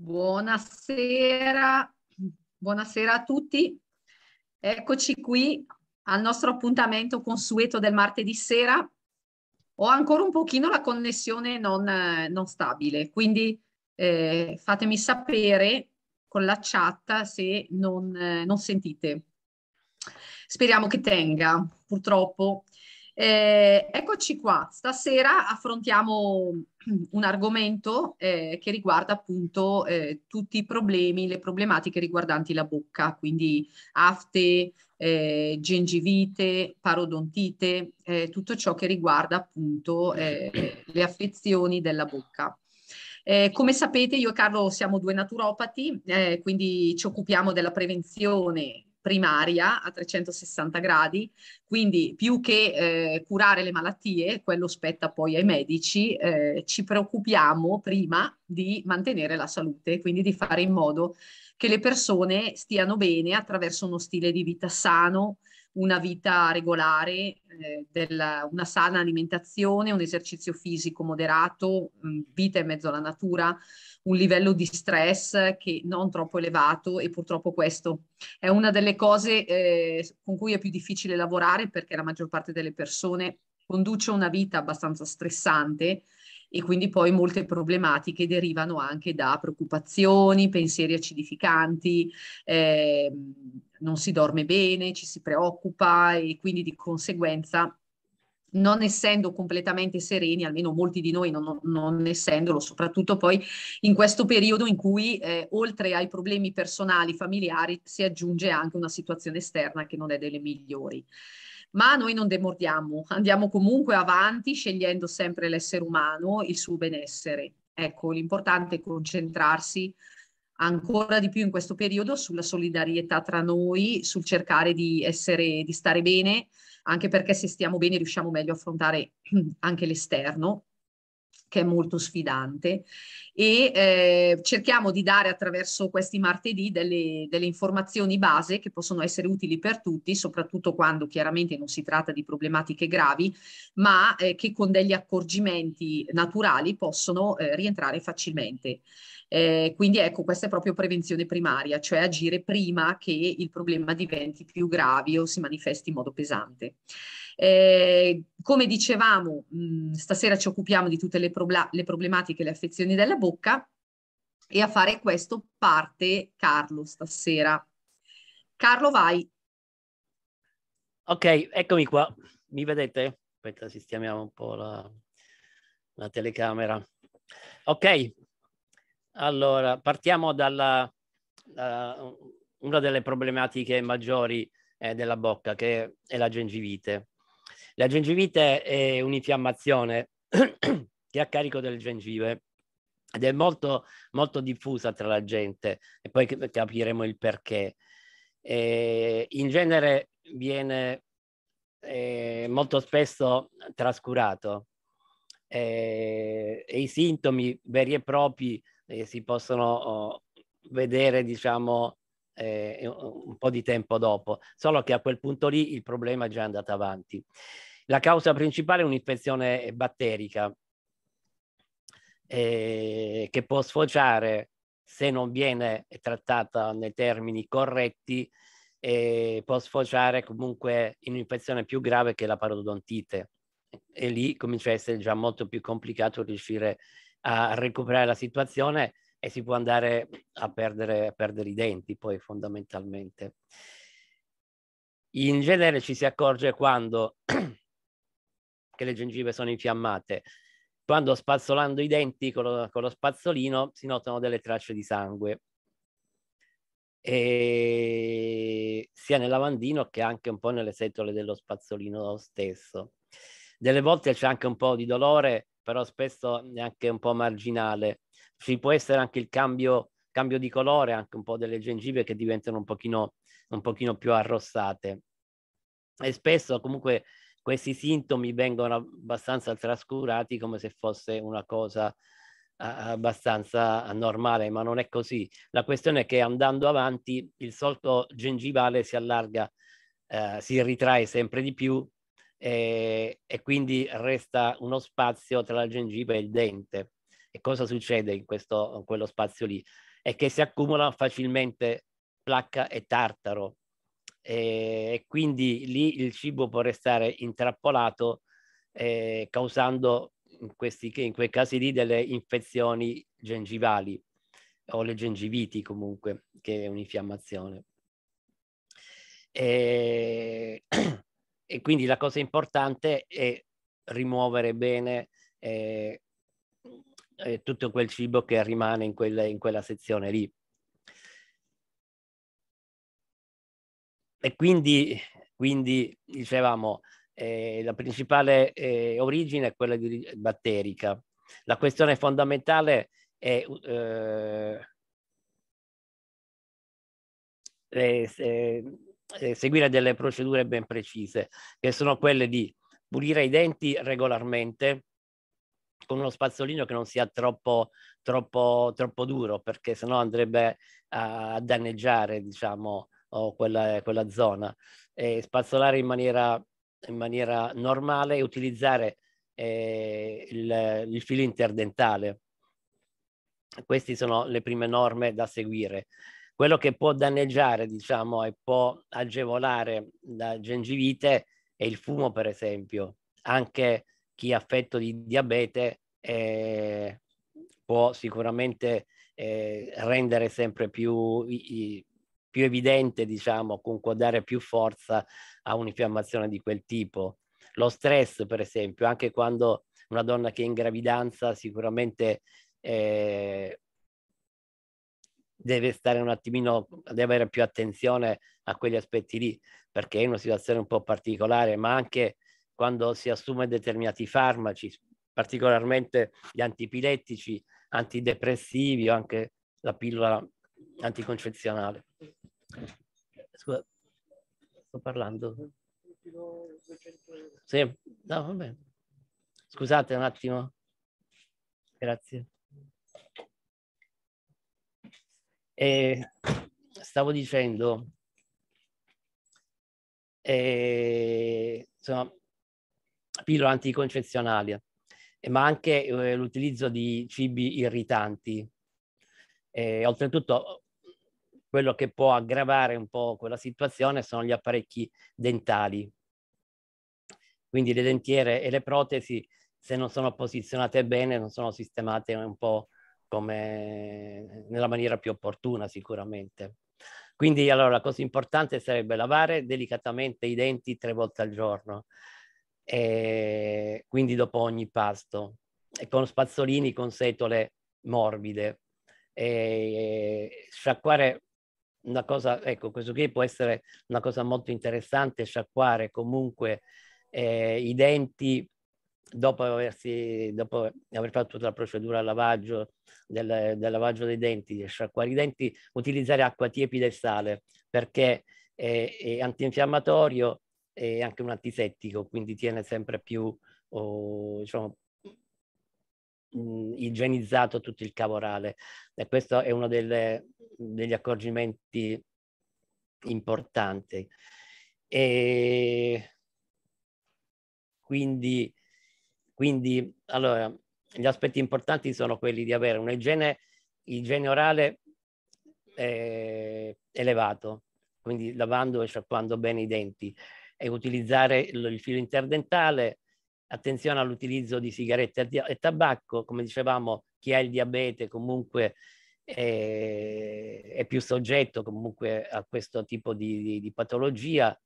Buonasera, buonasera a tutti. Eccoci qui al nostro appuntamento consueto del martedì sera. Ho ancora un pochino la connessione non, eh, non stabile, quindi eh, fatemi sapere con la chat se non, eh, non sentite. Speriamo che tenga, purtroppo. Eh, eccoci qua, stasera affrontiamo un argomento eh, che riguarda appunto eh, tutti i problemi, le problematiche riguardanti la bocca, quindi afte, eh, gengivite, parodontite, eh, tutto ciò che riguarda appunto eh, le affezioni della bocca. Eh, come sapete io e Carlo siamo due naturopati, eh, quindi ci occupiamo della prevenzione primaria a 360 gradi, quindi più che eh, curare le malattie, quello spetta poi ai medici, eh, ci preoccupiamo prima di mantenere la salute, quindi di fare in modo che le persone stiano bene attraverso uno stile di vita sano, una vita regolare, eh, della, una sana alimentazione, un esercizio fisico moderato, mm, vita in mezzo alla natura, un livello di stress che non troppo elevato e purtroppo questo è una delle cose eh, con cui è più difficile lavorare perché la maggior parte delle persone conduce una vita abbastanza stressante e quindi poi molte problematiche derivano anche da preoccupazioni, pensieri acidificanti, eh, non si dorme bene, ci si preoccupa e quindi di conseguenza non essendo completamente sereni, almeno molti di noi non, non essendolo, soprattutto poi in questo periodo in cui eh, oltre ai problemi personali, familiari, si aggiunge anche una situazione esterna che non è delle migliori ma noi non demordiamo, andiamo comunque avanti scegliendo sempre l'essere umano, il suo benessere. Ecco, l'importante è concentrarsi ancora di più in questo periodo sulla solidarietà tra noi, sul cercare di, essere, di stare bene, anche perché se stiamo bene riusciamo meglio a affrontare anche l'esterno che è molto sfidante e eh, cerchiamo di dare attraverso questi martedì delle, delle, informazioni base che possono essere utili per tutti, soprattutto quando chiaramente non si tratta di problematiche gravi, ma eh, che con degli accorgimenti naturali possono eh, rientrare facilmente. Eh, quindi ecco, questa è proprio prevenzione primaria, cioè agire prima che il problema diventi più grave o si manifesti in modo pesante. Eh, come dicevamo, mh, stasera ci occupiamo di tutte le, le problematiche e le affezioni della bocca e a fare questo parte Carlo stasera. Carlo, vai. Ok, eccomi qua. Mi vedete? Aspetta, sistemiamo un po' la, la telecamera. Ok, allora, partiamo dalla uh, una delle problematiche maggiori eh, della bocca, che è la gengivite. La gengivite è un'infiammazione che è a carico delle gengive ed è molto, molto diffusa tra la gente e poi capiremo il perché. Eh, in genere viene eh, molto spesso trascurato eh, e i sintomi veri e propri eh, si possono oh, vedere, diciamo, eh, un po' di tempo dopo, solo che a quel punto lì il problema è già andato avanti. La causa principale è un'infezione batterica eh, che può sfociare, se non viene trattata nei termini corretti, eh, può sfociare comunque in un'infezione più grave che la parodontite. E lì comincia a essere già molto più complicato riuscire a recuperare la situazione e si può andare a perdere, a perdere i denti poi fondamentalmente. In genere ci si accorge quando che le gengive sono infiammate. Quando spazzolando i denti con lo, con lo spazzolino si notano delle tracce di sangue. E sia nel lavandino che anche un po' nelle setole dello spazzolino stesso. Delle volte c'è anche un po' di dolore però spesso è anche un po' marginale. Ci può essere anche il cambio, cambio di colore, anche un po' delle gengive che diventano un pochino, un pochino più arrossate. E spesso comunque questi sintomi vengono abbastanza trascurati come se fosse una cosa abbastanza normale, ma non è così. La questione è che andando avanti il solco gengivale si allarga, eh, si ritrae sempre di più e, eh, e quindi resta uno spazio tra la gengiva e il dente. E cosa succede in, questo, in quello spazio lì? È che si accumula facilmente placca e tartaro eh, e quindi lì il cibo può restare intrappolato eh, causando in, questi, in quei casi lì delle infezioni gengivali o le gengiviti comunque, che è un'infiammazione. E... Eh, E quindi la cosa importante è rimuovere bene eh, eh, tutto quel cibo che rimane in, quelle, in quella sezione lì. E quindi, quindi dicevamo, eh, la principale eh, origine è quella di, batterica. La questione fondamentale è, eh, è, eh, seguire delle procedure ben precise, che sono quelle di pulire i denti regolarmente con uno spazzolino che non sia troppo, troppo, troppo duro, perché sennò andrebbe a danneggiare, diciamo, quella, quella, zona. E spazzolare in maniera, in maniera normale e utilizzare eh, il, il filo interdentale. Queste sono le prime norme da seguire. Quello che può danneggiare, diciamo, e può agevolare la gengivite è il fumo, per esempio. Anche chi è affetto di diabete eh, può sicuramente eh, rendere sempre più, i, più evidente, diciamo, comunque dare più forza a un'infiammazione di quel tipo. Lo stress, per esempio, anche quando una donna che è in gravidanza sicuramente eh, deve stare un attimino, deve avere più attenzione a quegli aspetti lì, perché è una situazione un po' particolare, ma anche quando si assume determinati farmaci, particolarmente gli antipilettici, antidepressivi o anche la pillola anticoncezionale. Scusa, sto parlando. Sì, no, va bene. Scusate un attimo. Grazie. E stavo dicendo, e, eh, insomma, pillole anticoncezionali, eh, ma anche eh, l'utilizzo di cibi irritanti. E, eh, oltretutto, quello che può aggravare un po' quella situazione sono gli apparecchi dentali. Quindi le dentiere e le protesi, se non sono posizionate bene, non sono sistemate un po' come, nella maniera più opportuna sicuramente. Quindi allora la cosa importante sarebbe lavare delicatamente i denti tre volte al giorno, e quindi dopo ogni pasto, e con spazzolini con setole morbide. E sciacquare una cosa, ecco, questo qui può essere una cosa molto interessante, sciacquare comunque eh, i denti dopo, aversi, dopo aver fatto tutta la procedura lavaggio, del, del lavaggio dei denti, di sciacquare i denti, utilizzare acqua tiepida e sale perché è, è antinfiammatorio e anche un antisettico, quindi tiene sempre più oh, diciamo, mh, mm, igienizzato tutto il cavo orale. E questo è uno delle, degli accorgimenti importanti. E quindi quindi, allora, gli aspetti importanti sono quelli di avere un'igiene igiene orale eh, elevato, quindi lavando e sciacquando bene i denti e utilizzare il, il filo interdentale, attenzione all'utilizzo di sigarette e tabacco, come dicevamo, chi ha il diabete comunque è, eh, è più soggetto comunque a questo tipo di, di, di patologia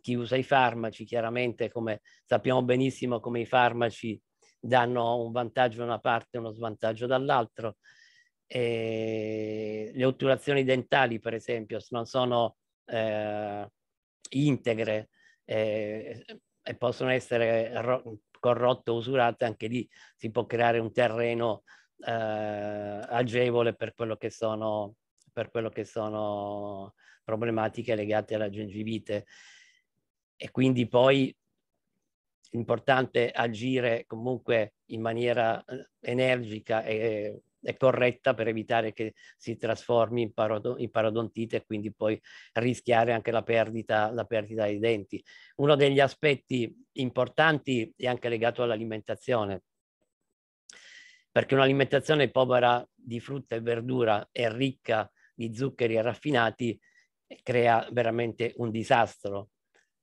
chi usa i farmaci, chiaramente come sappiamo benissimo come i farmaci danno un vantaggio da una parte e uno svantaggio dall'altro. le otturazioni dentali, per esempio, se non sono eh, integre eh, e possono essere corrotte o usurate, anche lì si può creare un terreno eh, agevole per quello che sono, per quello che sono problematiche legate alla gengivite e quindi poi è importante agire comunque in maniera eh, energica e, e corretta per evitare che si trasformi in, parod in, parodontite e quindi poi rischiare anche la perdita, la perdita dei denti. Uno degli aspetti importanti è anche legato all'alimentazione, perché un'alimentazione povera di frutta e verdura e ricca di zuccheri raffinati crea veramente un disastro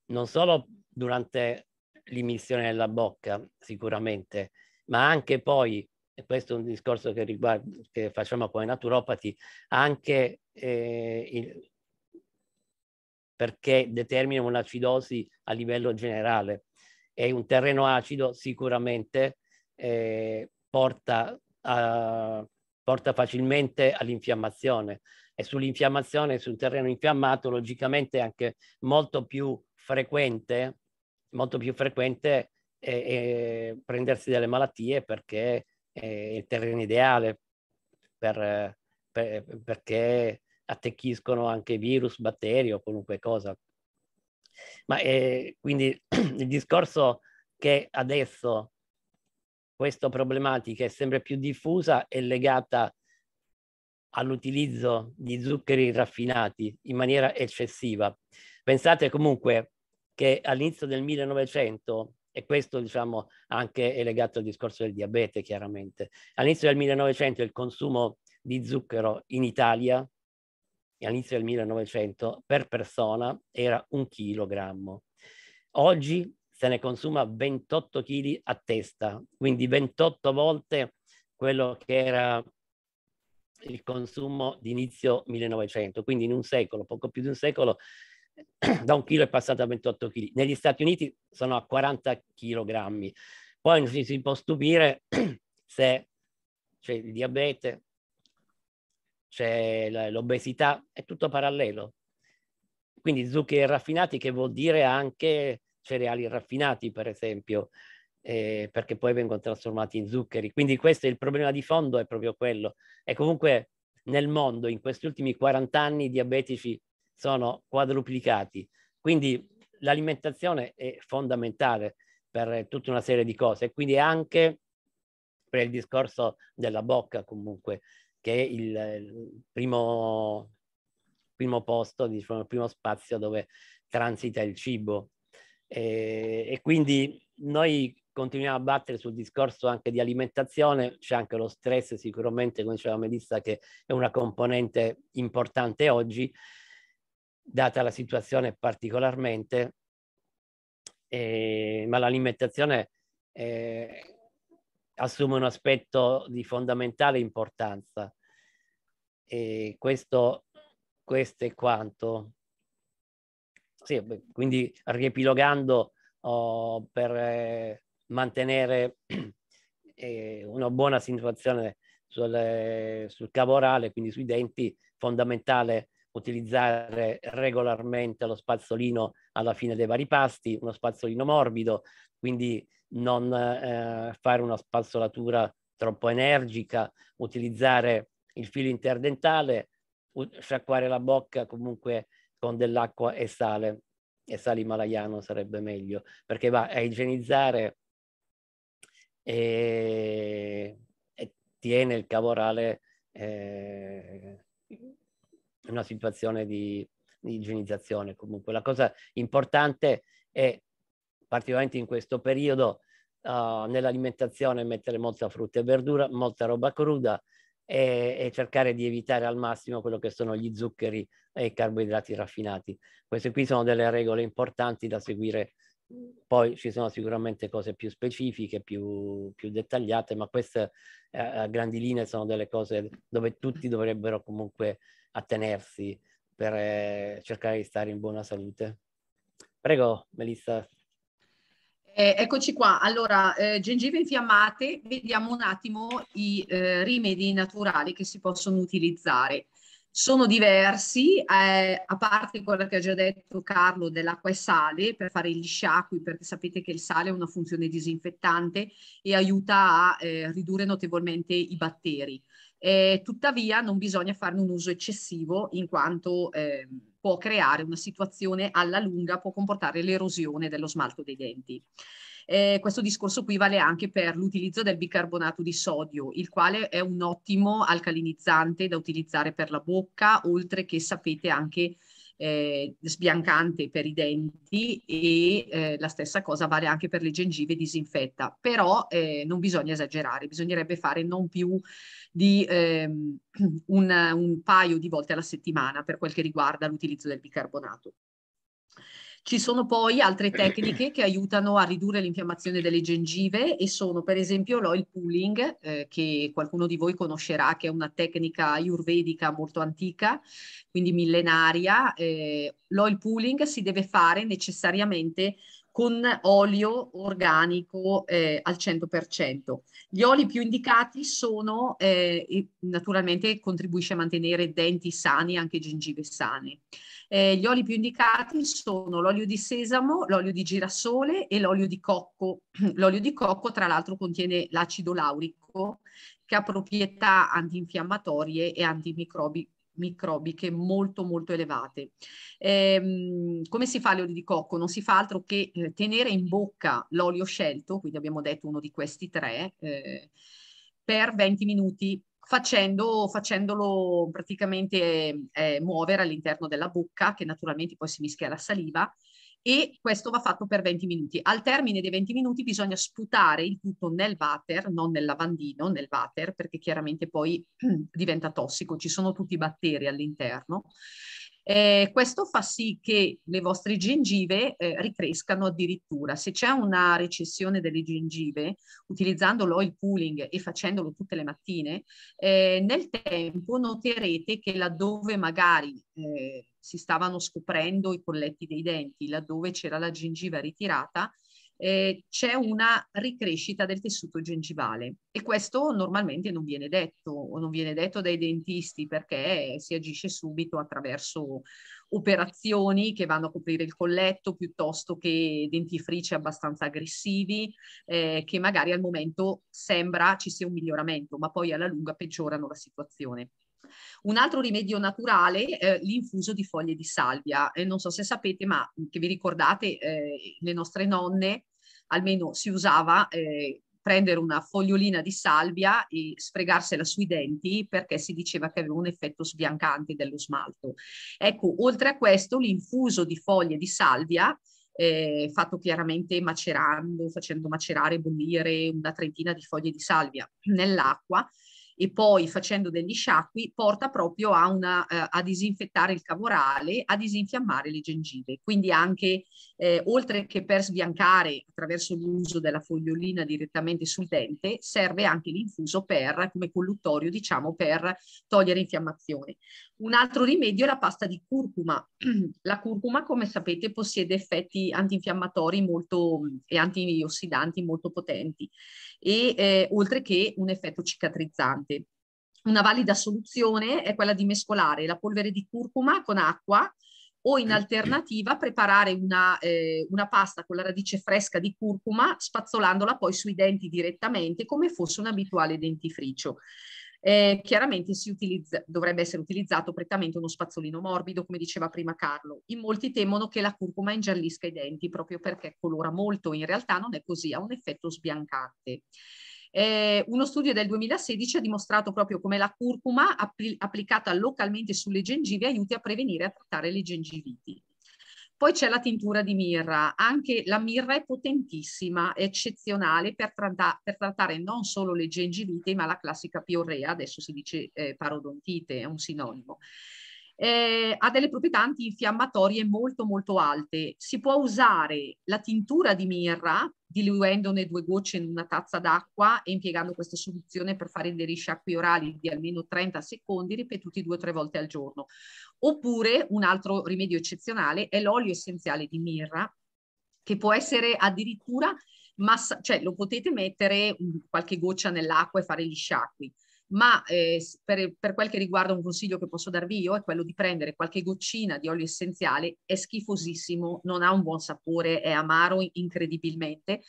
non solo durante l'immissione della bocca, sicuramente, ma anche poi, e questo è un discorso che, riguarda, che facciamo come naturopati, anche eh, il, perché determina un'acidosi a livello generale. E un terreno acido sicuramente eh, porta, a, porta facilmente all'infiammazione e sull'infiammazione, su un terreno infiammato, logicamente è anche molto più frequente, molto più frequente, eh, prendersi delle malattie perché è il terreno ideale, per, per, perché attecchiscono anche virus, batteri o qualunque cosa. Ma eh, quindi il discorso che adesso questa problematica è sempre più diffusa è legata all'utilizzo di zuccheri raffinati in maniera eccessiva. Pensate comunque che all'inizio del 1900, e questo diciamo anche è legato al discorso del diabete chiaramente, all'inizio del 1900 il consumo di zucchero in Italia, all'inizio del 1900, per persona era un chilogrammo. Oggi se ne consuma 28 kg a testa, quindi 28 volte quello che era il consumo di inizio 1900, quindi in un secolo, poco più di un secolo, da un chilo è passato a 28 kg. Negli Stati Uniti sono a 40 kg. Poi non si, si può stupire se c'è il diabete, c'è l'obesità, è tutto parallelo. Quindi zuccheri raffinati che vuol dire anche cereali raffinati, per esempio, eh, perché poi vengono trasformati in zuccheri. Quindi questo è il problema di fondo, è proprio quello. E comunque nel mondo, in questi ultimi 40 anni, i diabetici sono quadruplicati. Quindi l'alimentazione è fondamentale per tutta una serie di cose, quindi anche per il discorso della bocca comunque, che è il primo, primo posto, diciamo, il primo spazio dove transita il cibo. E, e quindi noi continuiamo a battere sul discorso anche di alimentazione, c'è anche lo stress sicuramente, come diceva Melissa, che è una componente importante oggi, data la situazione particolarmente, eh, ma l'alimentazione eh, assume un aspetto di fondamentale importanza. E questo, questo è quanto. Sì, quindi riepilogando oh, per eh, mantenere eh, una buona situazione sul, eh, sul cavo quindi sui denti, fondamentale utilizzare regolarmente lo spazzolino alla fine dei vari pasti, uno spazzolino morbido, quindi non eh, fare una spazzolatura troppo energica, utilizzare il filo interdentale, sciacquare la bocca comunque con dell'acqua e sale, e sale himalayano sarebbe meglio, perché va a igienizzare e, e tiene il cavorale eh, una situazione di, di igienizzazione. Comunque la cosa importante è, particolarmente in questo periodo, uh, nell'alimentazione mettere molta frutta e verdura, molta roba cruda e, e, cercare di evitare al massimo quello che sono gli zuccheri e i carboidrati raffinati. Queste qui sono delle regole importanti da seguire. Poi ci sono sicuramente cose più specifiche, più, più dettagliate, ma queste eh, a grandi linee sono delle cose dove tutti dovrebbero comunque attenersi per eh, cercare di stare in buona salute. Prego, Melissa. Eh, eccoci qua, allora eh, gengive infiammate, vediamo un attimo i eh, rimedi naturali che si possono utilizzare. Sono diversi, eh, a parte quello che ha già detto Carlo dell'acqua e sale per fare gli sciacqui, perché sapete che il sale ha una funzione disinfettante e aiuta a eh, ridurre notevolmente i batteri. Eh, tuttavia non bisogna farne un uso eccessivo in quanto eh, può creare una situazione alla lunga, può comportare l'erosione dello smalto dei denti. Eh, questo discorso qui vale anche per l'utilizzo del bicarbonato di sodio, il quale è un ottimo alcalinizzante da utilizzare per la bocca, oltre che sapete anche eh, sbiancante per i denti e eh, la stessa cosa vale anche per le gengive disinfetta, però eh, non bisogna esagerare, bisognerebbe fare non più di ehm, un, un paio di volte alla settimana per quel che riguarda l'utilizzo del bicarbonato. Ci sono poi altre eh. tecniche che aiutano a ridurre l'infiammazione delle gengive e sono per esempio l'oil pooling, eh, che qualcuno di voi conoscerà, che è una tecnica ayurvedica molto antica, quindi millenaria. Eh, l'oil pooling si deve fare necessariamente con olio organico eh, al 100%. Gli oli più indicati sono, eh, naturalmente contribuisce a mantenere denti sani, anche gengive sane. Eh, gli oli più indicati sono l'olio di sesamo, l'olio di girasole e l'olio di cocco. L'olio di cocco tra l'altro contiene l'acido laurico che ha proprietà antinfiammatorie e antimicrobi microbiche molto molto elevate. Ehm, come si fa l'olio di cocco? Non si fa altro che eh, tenere in bocca l'olio scelto, quindi abbiamo detto uno di questi tre, eh, per 20 minuti facendo, facendolo praticamente eh, muovere all'interno della bocca che naturalmente poi si mischia alla saliva e questo va fatto per 20 minuti. Al termine dei 20 minuti bisogna sputare il tutto nel water, non nel lavandino, nel water, perché chiaramente poi diventa tossico, ci sono tutti i batteri all'interno. Eh, questo fa sì che le vostre gengive eh, ricrescano addirittura. Se c'è una recessione delle gengive, utilizzando l'oil pooling e facendolo tutte le mattine, eh, nel tempo noterete che laddove magari eh, si stavano scoprendo i colletti dei denti, laddove c'era la gengiva ritirata, eh, c'è una ricrescita del tessuto gengivale e questo normalmente non viene detto o non viene detto dai dentisti perché si agisce subito attraverso operazioni che vanno a coprire il colletto piuttosto che dentifrici abbastanza aggressivi eh, che magari al momento sembra ci sia un miglioramento ma poi alla lunga peggiorano la situazione. Un altro rimedio naturale è eh, l'infuso di foglie di salvia. E non so se sapete, ma che vi ricordate, eh, le nostre nonne almeno si usava eh, prendere una fogliolina di salvia e sfregarsela sui denti perché si diceva che aveva un effetto sbiancante dello smalto. Ecco, oltre a questo, l'infuso di foglie di salvia eh, fatto chiaramente macerando, facendo macerare, bollire una trentina di foglie di salvia nell'acqua, e poi facendo degli sciacqui porta proprio a, una, eh, a disinfettare il cavorale, a disinfiammare le gengive. Quindi anche eh, oltre che per sbiancare attraverso l'uso della fogliolina direttamente sul dente, serve anche l'infuso per, come colluttorio diciamo, per togliere infiammazione. Un altro rimedio è la pasta di curcuma. la curcuma, come sapete, possiede effetti antinfiammatori molto, e antiossidanti molto potenti e eh, oltre che un effetto cicatrizzante. Una valida soluzione è quella di mescolare la polvere di curcuma con acqua o in alternativa preparare una, eh, una pasta con la radice fresca di curcuma spazzolandola poi sui denti direttamente come fosse un abituale dentifricio eh, chiaramente si utilizza, dovrebbe essere utilizzato prettamente uno spazzolino morbido, come diceva prima Carlo. In molti temono che la curcuma ingiallisca i denti proprio perché colora molto, in realtà non è così, ha un effetto sbiancante. Eh, uno studio del 2016 ha dimostrato proprio come la curcuma appl applicata localmente sulle gengive aiuti a prevenire e a trattare le gengiviti. Poi c'è la tintura di mirra, anche la mirra è potentissima, eccezionale per, tratta per trattare non solo le gengivite ma la classica piorrea, adesso si dice eh, parodontite, è un sinonimo eh, ha delle proprietà antinfiammatorie molto molto alte. Si può usare la tintura di mirra, diluendone due gocce in una tazza d'acqua e impiegando questa soluzione per fare dei risciacqui orali di almeno 30 secondi ripetuti due o tre volte al giorno. Oppure un altro rimedio eccezionale è l'olio essenziale di mirra che può essere addirittura massa, cioè lo potete mettere qualche goccia nell'acqua e fare gli sciacqui ma eh, per, per, quel che riguarda un consiglio che posso darvi io è quello di prendere qualche goccina di olio essenziale, è schifosissimo, non ha un buon sapore, è amaro incredibilmente,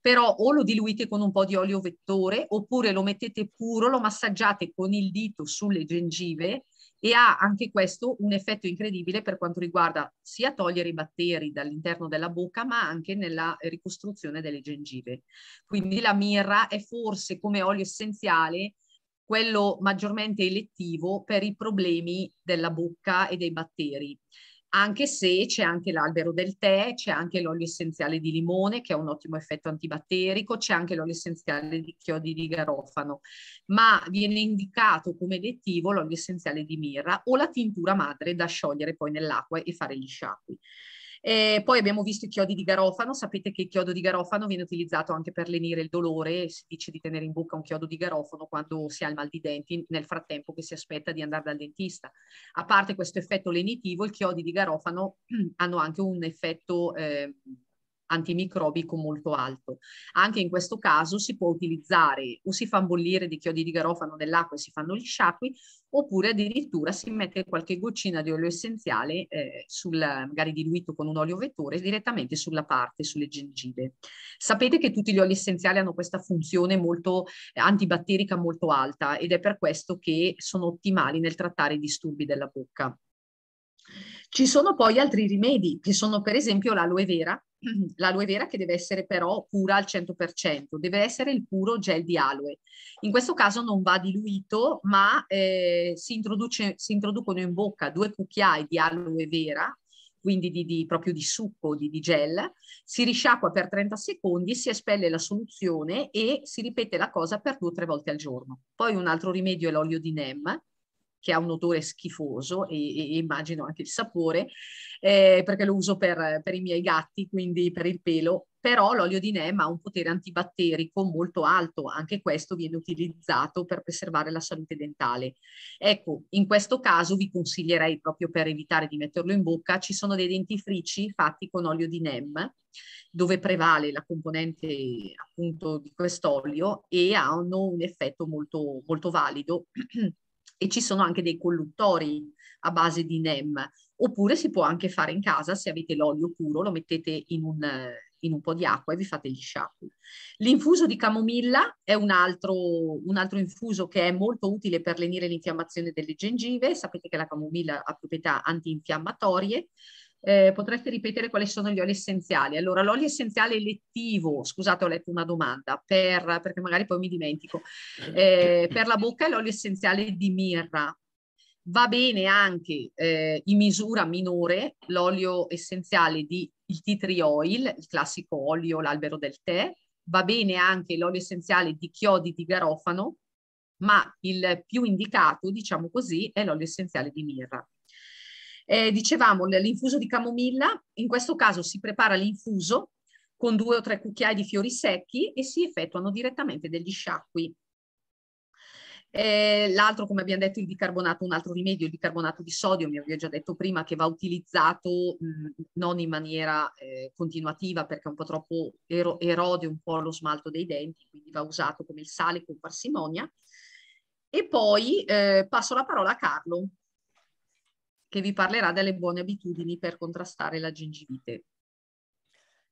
però o lo diluite con un po' di olio vettore oppure lo mettete puro, lo massaggiate con il dito sulle gengive e ha anche questo un effetto incredibile per quanto riguarda sia togliere i batteri dall'interno della bocca ma anche nella ricostruzione delle gengive. Quindi la mirra è forse come olio essenziale quello maggiormente elettivo per i problemi della bocca e dei batteri anche se c'è anche l'albero del tè, c'è anche l'olio essenziale di limone che ha un ottimo effetto antibatterico, c'è anche l'olio essenziale di chiodi di garofano, ma viene indicato come elettivo l'olio essenziale di mirra o la tintura madre da sciogliere poi nell'acqua e fare gli sciacqui. Eh, poi abbiamo visto i chiodi di garofano, sapete che il chiodo di garofano viene utilizzato anche per lenire il dolore, si dice di tenere in bocca un chiodo di garofano quando si ha il mal di denti nel frattempo che si aspetta di andare dal dentista. A parte questo effetto lenitivo, i chiodi di garofano hanno anche un effetto... Eh, antimicrobico molto alto. Anche in questo caso si può utilizzare o si fa bollire di chiodi di garofano nell'acqua e si fanno gli sciacqui, oppure addirittura si mette qualche goccina di olio essenziale, eh, sul, magari diluito con un olio vettore, direttamente sulla parte, sulle gengive. Sapete che tutti gli oli essenziali hanno questa funzione molto eh, antibatterica molto alta ed è per questo che sono ottimali nel trattare i disturbi della bocca. Ci sono poi altri rimedi, che sono per esempio l'aloe vera, l'aloe vera che deve essere però pura al 100%, deve essere il puro gel di aloe. In questo caso non va diluito, ma eh, si, si, introducono in bocca due cucchiai di aloe vera, quindi di, di, proprio di succo, di, di gel, si risciacqua per 30 secondi, si espelle la soluzione e si ripete la cosa per due o tre volte al giorno. Poi un altro rimedio è l'olio di NEM, che ha un odore schifoso e, e immagino anche il sapore, eh, perché lo uso per, per, i miei gatti, quindi per il pelo, però l'olio di nema ha un potere antibatterico molto alto, anche questo viene utilizzato per preservare la salute dentale. Ecco, in questo caso vi consiglierei proprio per evitare di metterlo in bocca, ci sono dei dentifrici fatti con olio di NEM dove prevale la componente appunto di quest'olio e hanno un effetto molto, molto valido e ci sono anche dei colluttori a base di NEM, oppure si può anche fare in casa se avete l'olio puro, lo mettete in un, in un po' di acqua e vi fate gli sciacqui. L'infuso di camomilla è un altro, un altro infuso che è molto utile per lenire l'infiammazione delle gengive, sapete che la camomilla ha proprietà antinfiammatorie, eh, potreste ripetere quali sono gli oli essenziali? Allora, l'olio essenziale elettivo, scusate ho letto una domanda, per, perché magari poi mi dimentico, eh, eh. eh, per la bocca è l'olio essenziale di mirra, va bene anche eh, in misura minore l'olio essenziale di il tea tree oil, il classico olio, l'albero del tè, va bene anche l'olio essenziale di chiodi di garofano, ma il più indicato, diciamo così, è l'olio essenziale di mirra. Eh, dicevamo l'infuso di camomilla, in questo caso si prepara l'infuso con due o tre cucchiai di fiori secchi e si effettuano direttamente degli sciacqui. Eh, l'altro, come abbiamo detto, il bicarbonato, un altro rimedio, il bicarbonato di sodio, mi avevo già detto prima, che va utilizzato mh, non in maniera eh, continuativa perché è un po' troppo ero, erode un po' lo smalto dei denti, quindi va usato come il sale con parsimonia. E poi eh, passo la parola a Carlo che vi parlerà delle buone abitudini per contrastare la gingivite.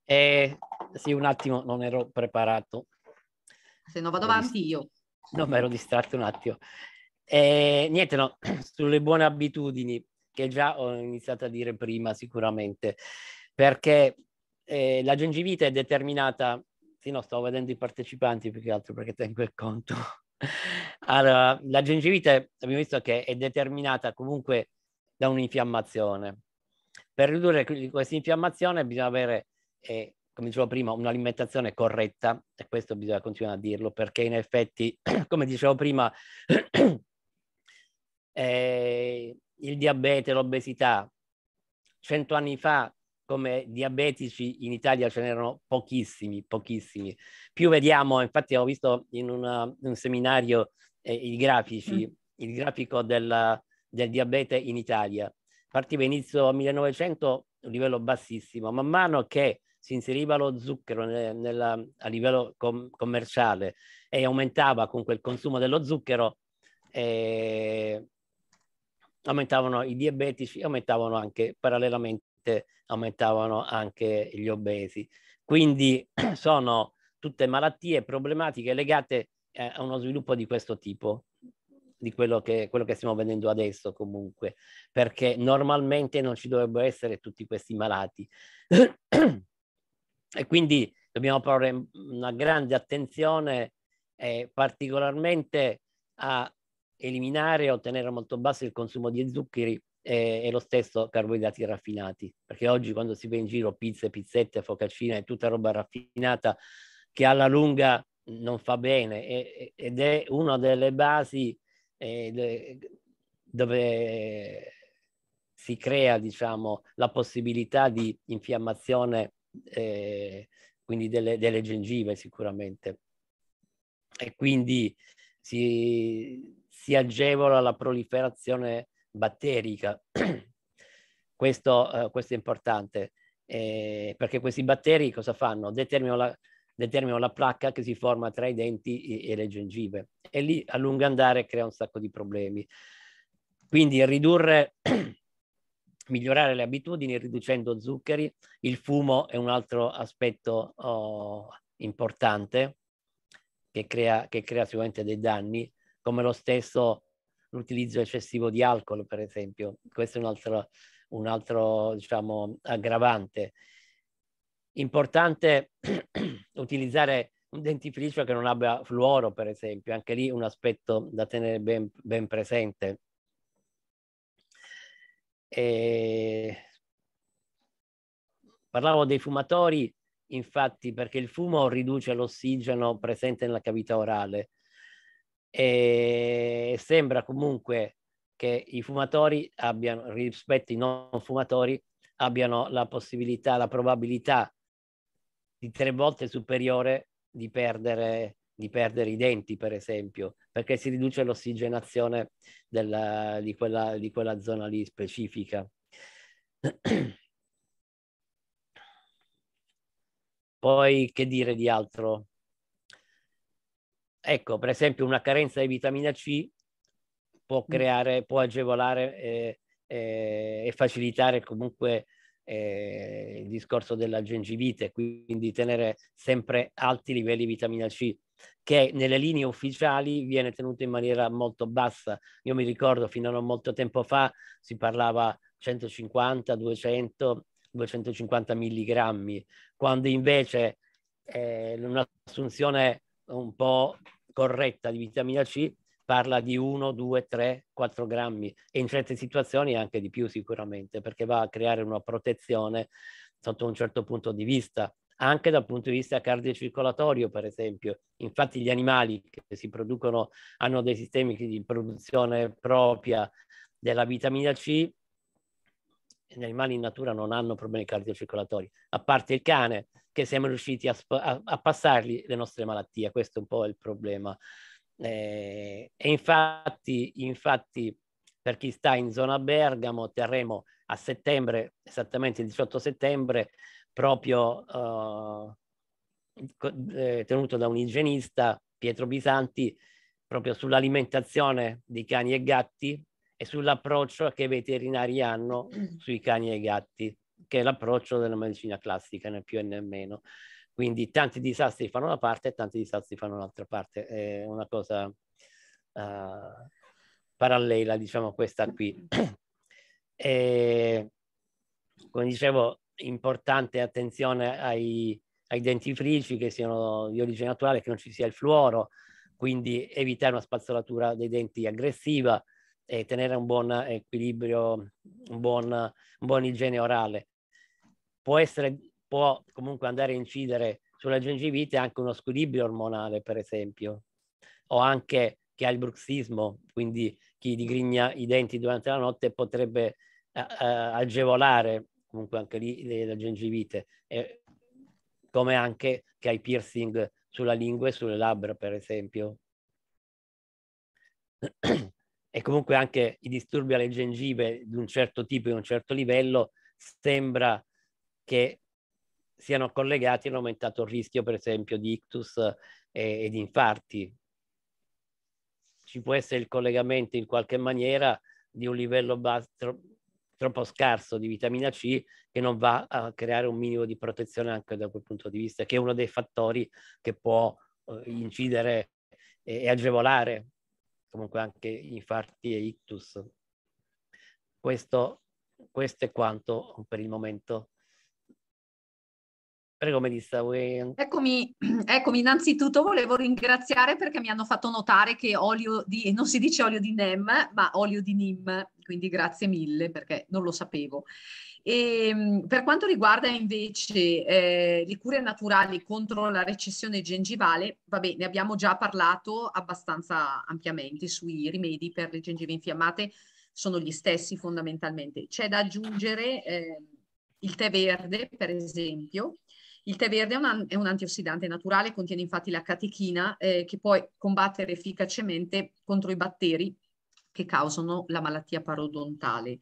Eh, sì, un attimo, non ero preparato. Se no vado avanti io. No, mi ero distratto un attimo. Eh, niente, no, sulle buone abitudini, che già ho iniziato a dire prima sicuramente, perché eh, la gengivite è determinata, sì no, sto vedendo i partecipanti più che altro perché tengo il conto. allora, la gengivite abbiamo visto che è determinata comunque da un'infiammazione. Per ridurre questa infiammazione bisogna avere, eh, come dicevo prima, un'alimentazione corretta, e questo bisogna continuare a dirlo, perché in effetti, come dicevo prima, eh, il diabete, l'obesità, cento anni fa come diabetici in Italia ce n'erano pochissimi, pochissimi. Più vediamo, infatti ho visto in, una, un seminario eh, i grafici, mm. il grafico della, del diabete in Italia. Partiva inizio al 1900 un livello bassissimo, man mano che si inseriva lo zucchero nella, nella, a livello com commerciale e aumentava con quel consumo dello zucchero, eh, aumentavano i diabetici, aumentavano anche parallelamente, aumentavano anche gli obesi. Quindi sono tutte malattie problematiche legate eh, a uno sviluppo di questo tipo di quello che, quello che stiamo vedendo adesso comunque, perché normalmente non ci dovrebbero essere tutti questi malati. e quindi dobbiamo porre una grande attenzione eh, particolarmente a eliminare o tenere molto basso il consumo di zuccheri e, eh, e, lo stesso carboidrati raffinati, perché oggi quando si vede in giro pizze, pizzette, focaccine, tutta roba raffinata che alla lunga non fa bene e, ed è una delle basi eh, dove si crea diciamo, la possibilità di infiammazione, eh, quindi delle, delle, gengive sicuramente. E quindi si, si agevola la proliferazione batterica. questo, eh, questo, è importante, eh, perché questi batteri cosa fanno? Determinano la, determinano la placca che si forma tra i denti e, e le gengive e lì a lungo andare crea un sacco di problemi. Quindi ridurre, migliorare le abitudini riducendo zuccheri, il fumo è un altro aspetto oh, importante che crea, che crea sicuramente dei danni, come lo stesso l'utilizzo eccessivo di alcol, per esempio. Questo è un altro, un altro diciamo, aggravante. Importante utilizzare un dentifricio che non abbia fluoro, per esempio, anche lì un aspetto da tenere ben, ben presente. E... Parlavo dei fumatori, infatti, perché il fumo riduce l'ossigeno presente nella cavità orale e sembra comunque che i fumatori abbiano, rispetto ai non fumatori, abbiano la possibilità, la probabilità di tre volte superiore di perdere, di perdere i denti, per esempio, perché si riduce l'ossigenazione della, di, quella, di quella zona lì specifica. Poi che dire di altro? Ecco, per esempio una carenza di vitamina C può mm. creare, può agevolare eh, eh, e facilitare comunque eh, il discorso della gengivite, quindi tenere sempre alti livelli di vitamina C, che nelle linee ufficiali viene tenuto in maniera molto bassa. Io mi ricordo fino a non molto tempo fa si parlava 150, 200, 250 milligrammi, quando invece eh, un'assunzione un po' corretta di vitamina C parla di 1, 2, 3, 4 grammi e in certe situazioni anche di più sicuramente perché va a creare una protezione sotto un certo punto di vista anche dal punto di vista cardiocircolatorio, per esempio. Infatti gli animali che si producono hanno dei sistemi di produzione propria della vitamina C, gli animali in natura non hanno problemi cardiocircolatori, a parte il cane, che siamo riusciti a, a, a passargli le nostre malattie, questo è un po' il problema eh, e infatti, infatti, per chi sta in zona Bergamo, terremo a settembre, esattamente il 18 settembre, proprio eh, eh, tenuto da un igienista, Pietro Bisanti, proprio sull'alimentazione dei cani e gatti e sull'approccio che i veterinari hanno mm. sui cani e gatti, che è l'approccio della medicina classica, né più né meno. Quindi tanti disastri fanno una parte e tanti disastri fanno un'altra parte. È una cosa uh, parallela, diciamo, questa qui. Mm-hmm. e, come dicevo, importante attenzione ai, ai dentifrici che siano di origine naturale, che non ci sia il fluoro, quindi evitare una spazzolatura dei denti aggressiva e tenere un buon equilibrio, un buon, un buon igiene orale. Può essere può comunque andare a incidere sulla gengivite anche uno squilibrio ormonale, per esempio, o anche chi ha il bruxismo, quindi chi digrigna i denti durante la notte potrebbe eh, eh agevolare comunque anche lì la gengivite, eh, come anche chi ha i piercing sulla lingua e sulle labbra, per esempio. e comunque anche i disturbi alle gengive di un certo tipo, e di un certo livello, sembra che siano collegati all'aumentato rischio per esempio di ictus e, e di infarti. Ci può essere il collegamento in qualche maniera di un livello basso, tro, troppo scarso di vitamina C che non va a creare un minimo di protezione anche da quel punto di vista, che è uno dei fattori che può eh, incidere e, e agevolare comunque anche infarti e ictus. Questo, questo è quanto per il momento. Prego, Melissa. Vuoi... Eccomi, eccomi, innanzitutto volevo ringraziare perché mi hanno fatto notare che olio di, non si dice olio di NEM, ma olio di NIM, quindi grazie mille perché non lo sapevo. E, ehm, per quanto riguarda invece eh, le cure naturali contro la recessione gengivale, vabbè, ne abbiamo già parlato abbastanza ampiamente sui rimedi per le gengive infiammate, sono gli stessi fondamentalmente. C'è da aggiungere eh, il tè verde, per esempio, il tè verde è un, è un antiossidante naturale, contiene infatti la catechina eh, che può combattere efficacemente contro i batteri che causano la malattia parodontale.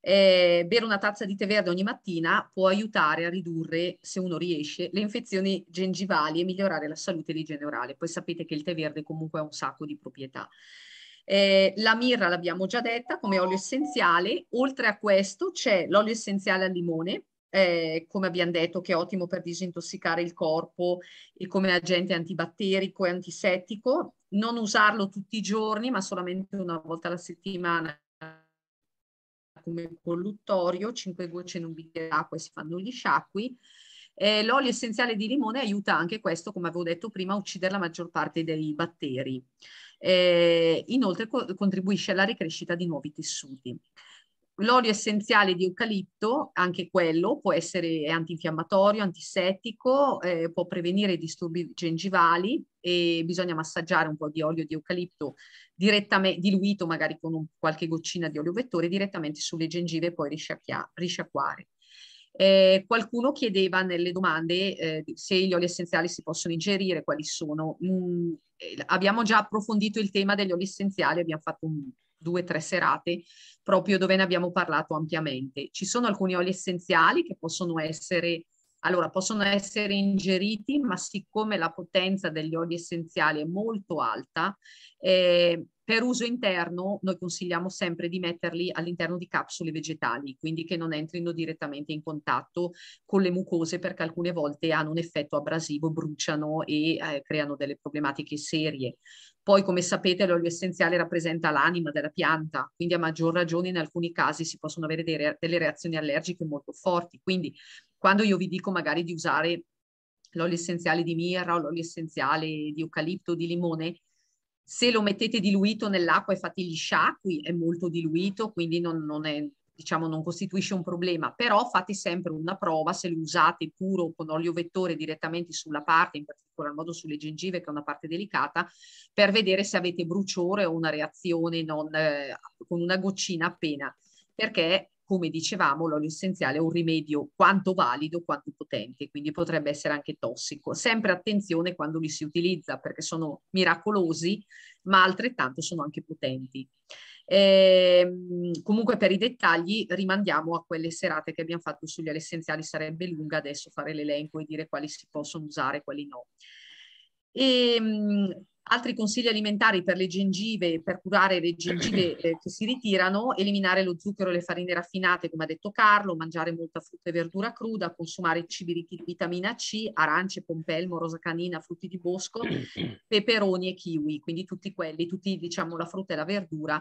Eh, bere una tazza di tè verde ogni mattina può aiutare a ridurre, se uno riesce, le infezioni gengivali e migliorare la salute di generale. Poi sapete che il tè verde comunque ha un sacco di proprietà. Eh, la mirra l'abbiamo già detta come olio essenziale, oltre a questo c'è l'olio essenziale al limone, eh, come abbiamo detto, che è ottimo per disintossicare il corpo e come agente antibatterico e antisettico. Non usarlo tutti i giorni, ma solamente una volta alla settimana come colluttorio, 5 gocce in un bicchiere d'acqua e si fanno gli sciacqui. Eh, l'olio essenziale di limone aiuta anche questo, come avevo detto prima, a uccidere la maggior parte dei batteri. Eh, inoltre co- contribuisce alla ricrescita di nuovi tessuti. L'olio essenziale di eucalipto, anche quello, può essere antinfiammatorio, antisettico, eh, può prevenire disturbi gengivali e bisogna massaggiare un po' di olio di eucalipto diluito magari con un, qualche goccina di olio vettore direttamente sulle gengive e poi risciacquare. Eh, qualcuno chiedeva nelle domande eh, se gli oli essenziali si possono ingerire, quali sono. Mm, eh, abbiamo già approfondito il tema degli oli essenziali, abbiamo fatto un due o tre serate proprio dove ne abbiamo parlato ampiamente. Ci sono alcuni oli essenziali che possono essere, allora, possono essere ingeriti, ma siccome la potenza degli oli essenziali è molto alta, eh, per uso interno noi consigliamo sempre di metterli all'interno di capsule vegetali, quindi che non entrino direttamente in contatto con le mucose perché alcune volte hanno un effetto abrasivo, bruciano e eh, creano delle problematiche serie. Poi, come sapete, l'olio essenziale rappresenta l'anima della pianta, quindi a maggior ragione in alcuni casi si possono avere re delle reazioni allergiche molto forti. Quindi, quando io vi dico magari di usare l'olio essenziale di mirra o l'olio essenziale di eucalipto, o di limone, se lo mettete diluito nell'acqua e fate gli sciacqui, è molto diluito, quindi non, non è, diciamo, non costituisce un problema, però fate sempre una prova se lo usate puro con olio vettore direttamente sulla parte, in particolar modo sulle gengive che è una parte delicata, per vedere se avete bruciore o una reazione non, eh, con una goccina appena, perché come dicevamo, l'olio essenziale è un rimedio quanto valido quanto potente, quindi potrebbe essere anche tossico. Sempre attenzione quando li si utilizza perché sono miracolosi, ma altrettanto sono anche potenti. Eh, comunque per i dettagli rimandiamo a quelle serate che abbiamo fatto sugli essenziali, sarebbe lunga adesso fare l'elenco e dire quali si possono usare e quali no. E, ehm, Altri consigli alimentari per le gengive, per curare le gengive eh, che si ritirano, eliminare lo zucchero e le farine raffinate, come ha detto Carlo, mangiare molta frutta e verdura cruda, consumare cibi ricchi di vitamina C, arance, pompelmo, rosa canina, frutti di bosco, peperoni e kiwi, quindi tutti quelli, tutti diciamo la frutta e la verdura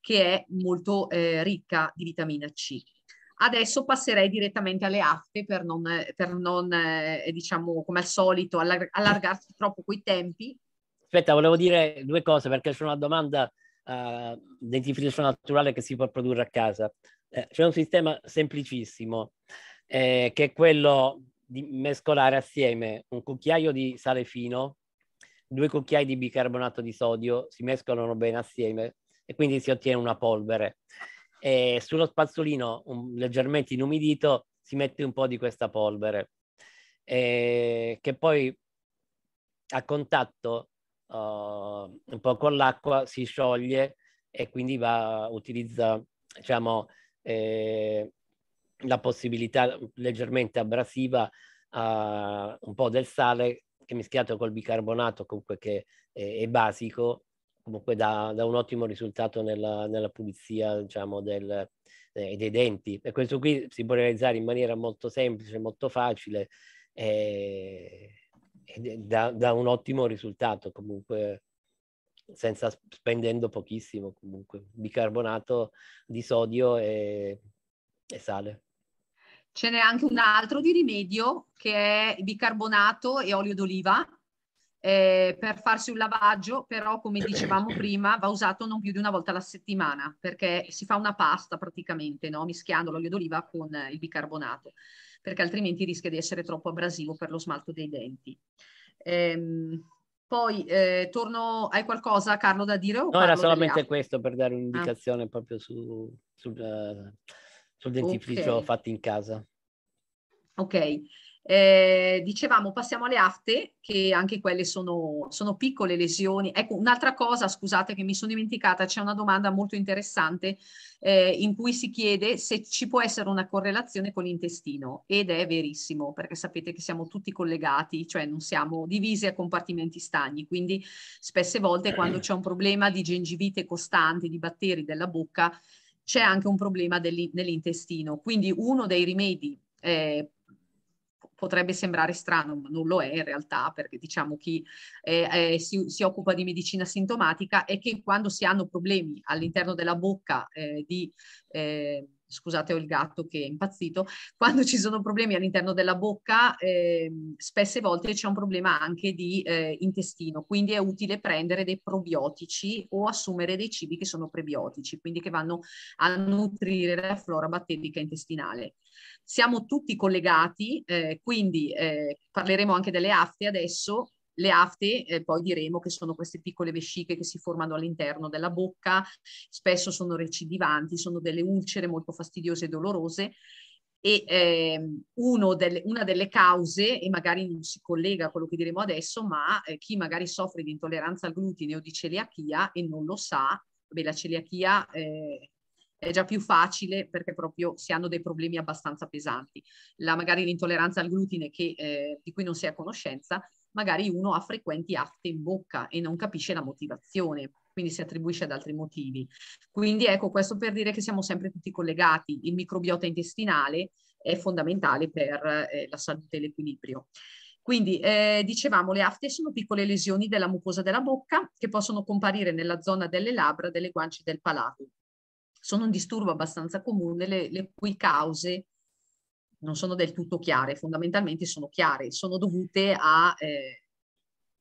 che è molto eh, ricca di vitamina C. Adesso passerei direttamente alle affe per non, per non eh, diciamo, come al solito, allargarsi troppo coi tempi Aspetta, volevo dire due cose perché c'è una domanda uh, eh, di identificazione naturale che si può produrre a casa. Eh, c'è un sistema semplicissimo eh, che è quello di mescolare assieme un cucchiaio di sale fino, due cucchiai di bicarbonato di sodio, si mescolano bene assieme e quindi si ottiene una polvere. E sullo spazzolino un, leggermente inumidito si mette un po' di questa polvere eh, che poi a contatto uh, un po' con l'acqua si scioglie e quindi va, utilizza diciamo, eh, la possibilità leggermente abrasiva uh, un po' del sale che mischiato col bicarbonato comunque che è, è basico comunque dà, dà, un ottimo risultato nella, nella pulizia diciamo del, eh, dei denti e questo qui si può realizzare in maniera molto semplice molto facile e eh, da, da un ottimo risultato comunque senza spendendo pochissimo comunque bicarbonato di sodio e, e sale ce n'è anche un altro di rimedio che è bicarbonato e olio d'oliva eh, per farsi un lavaggio però come dicevamo prima va usato non più di una volta alla settimana perché si fa una pasta praticamente no? mischiando l'olio d'oliva con il bicarbonato perché altrimenti rischia di essere troppo abrasivo per lo smalto dei denti. Ehm, poi eh, torno, hai qualcosa Carlo da dire? no, era solamente questo per dare un'indicazione ah. proprio su, sul, uh, sul dentifricio okay. fatto in casa. Ok, eh, dicevamo, passiamo alle afte, che anche quelle sono, sono piccole lesioni. Ecco, un'altra cosa, scusate che mi sono dimenticata, c'è una domanda molto interessante eh, in cui si chiede se ci può essere una correlazione con l'intestino ed è verissimo perché sapete che siamo tutti collegati, cioè non siamo divisi a compartimenti stagni, quindi spesse volte quando c'è un problema di gengivite costante, di batteri della bocca, c'è anche un problema dell'intestino. Quindi uno dei rimedi eh, potrebbe sembrare strano, ma non lo è in realtà, perché diciamo chi eh, eh, si, si, occupa di medicina sintomatica è che quando si hanno problemi all'interno della bocca eh, di eh, scusate ho il gatto che è impazzito, quando ci sono problemi all'interno della bocca eh, spesse volte c'è un problema anche di eh, intestino, quindi è utile prendere dei probiotici o assumere dei cibi che sono prebiotici, quindi che vanno a nutrire la flora batterica intestinale. Siamo tutti collegati, eh, quindi eh, parleremo anche delle afte adesso, le afte, eh, poi diremo che sono queste piccole vesciche che si formano all'interno della bocca, spesso sono recidivanti, sono delle ulcere molto fastidiose e dolorose e eh, delle, una delle cause, e magari non si collega a quello che diremo adesso, ma eh, chi magari soffre di intolleranza al glutine o di celiachia e non lo sa, beh, la celiachia eh, è già più facile perché proprio si hanno dei problemi abbastanza pesanti. La, magari l'intolleranza al glutine che, eh, di cui non si ha conoscenza magari uno ha frequenti afte in bocca e non capisce la motivazione quindi si attribuisce ad altri motivi. Quindi ecco, questo per dire che siamo sempre tutti collegati, il microbiota intestinale è fondamentale per eh, la salute e l'equilibrio. Quindi eh, dicevamo le afte sono piccole lesioni della mucosa della bocca che possono comparire nella zona delle labbra, delle guance e del palato. Sono un disturbo abbastanza comune le, le cui cause non sono del tutto chiare, fondamentalmente sono chiare, sono dovute a eh,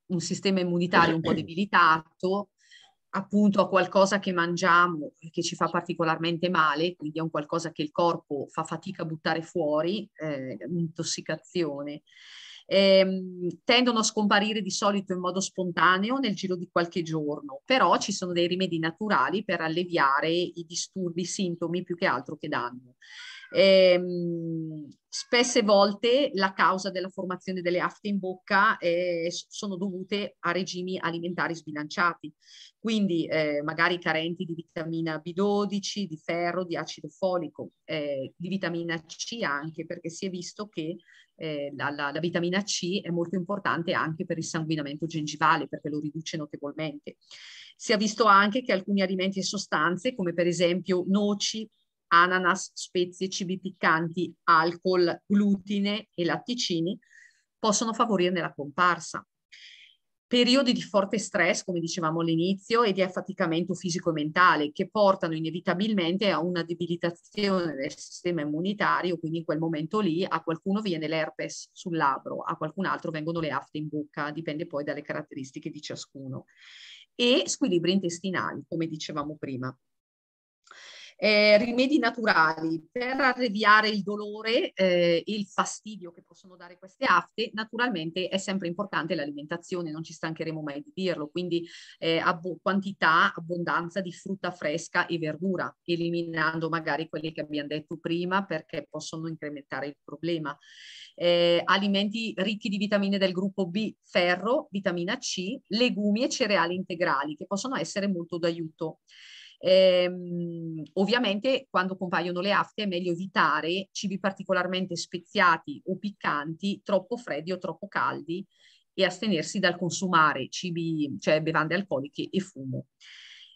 un sistema immunitario un po' debilitato, appunto a qualcosa che mangiamo che ci fa particolarmente male, quindi è un qualcosa che il corpo fa fatica a buttare fuori, eh, intossicazione. Eh, tendono a scomparire di solito in modo spontaneo nel giro di qualche giorno, però ci sono dei rimedi naturali per alleviare i disturbi, i sintomi più che altro che danno. Ehm, spesse volte la causa della formazione delle afte in bocca eh, sono dovute a regimi alimentari sbilanciati, quindi eh, magari carenti di vitamina B12, di ferro, di acido folico, eh, di vitamina C anche perché si è visto che eh, la, la, la, vitamina C è molto importante anche per il sanguinamento gengivale perché lo riduce notevolmente. Si è visto anche che alcuni alimenti e sostanze come per esempio noci, ananas, spezie, cibi piccanti, alcol, glutine e latticini possono favorirne la comparsa. Periodi di forte stress, come dicevamo all'inizio, e di affaticamento fisico e mentale che portano inevitabilmente a una debilitazione del sistema immunitario, quindi in quel momento lì a qualcuno viene l'herpes sul labbro, a qualcun altro vengono le afte in bocca, dipende poi dalle caratteristiche di ciascuno. E squilibri intestinali, come dicevamo prima eh, rimedi naturali per arreviare il dolore eh, e il fastidio che possono dare queste afte, naturalmente è sempre importante l'alimentazione, non ci stancheremo mai di dirlo, quindi eh, ab- quantità, abbondanza di frutta fresca e verdura, eliminando magari quelli che abbiamo detto prima perché possono incrementare il problema. Eh, alimenti ricchi di vitamine del gruppo B, ferro, vitamina C, legumi e cereali integrali che possono essere molto d'aiuto. Ehm, ovviamente quando compaiono le afte è meglio evitare cibi particolarmente speziati o piccanti, troppo freddi o troppo caldi e astenersi dal consumare cibi, cioè bevande alcoliche e fumo.